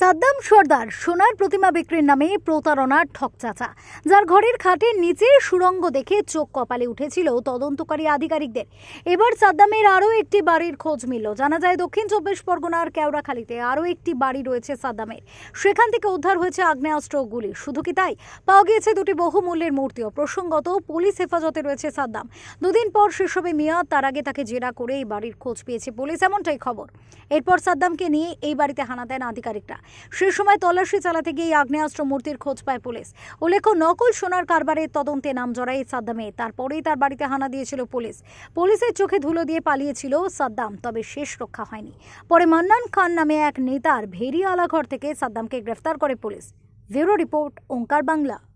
সাদ্দাম সর্দার সোনার প্রতিমা বিক্রির নামে প্রতারণার ঠকচাচা যার ঘরের খাটের নিচে সুরঙ্গ দেখে চোখ কপালে উঠেছিল তদন্তকারী আধিকারিকদের এবার সাদ্দামের আরও একটি বাড়ির খোঁজ মিলল জানা যায় দক্ষিণ চব্বিশ পরগনার কেওড়াখালীতে আরও একটি বাড়ি রয়েছে সাদ্দামের সেখান থেকে উদ্ধার হয়েছে আগ্নেয়াস্ত্র গুলি শুধু কি তাই পাওয়া গিয়েছে দুটি বহুমূল্যের মূর্তিও প্রসঙ্গত পুলিশ হেফাজতে রয়েছে সাদ্দাম দুদিন পর সেসবে মিয়া তার আগে তাকে জেরা করে এই বাড়ির খোঁজ পেয়েছে পুলিশ এমনটাই খবর এরপর সাদ্দামকে নিয়ে এই বাড়িতে হানা দেন আধিকারিকরা সে সময় তল্লাশি চালাতে গিয়ে আগ্নেয়াস্ত্র মূর্তির খোঁজ পায় পুলিশ উল্লেখ্য নকল সোনার কারবারের তদন্তে নাম জড়ায় সাদ্দামে তারপরেই তার বাড়িতে হানা দিয়েছিল পুলিশ পুলিশের চোখে ধুলো দিয়ে পালিয়েছিল সাদ্দাম তবে শেষ রক্ষা হয়নি পরে মান্নান খান নামে এক নেতার ভেরিয়ালা ঘর থেকে সাদ্দামকে গ্রেফতার করে police bureau report Onkar Bangla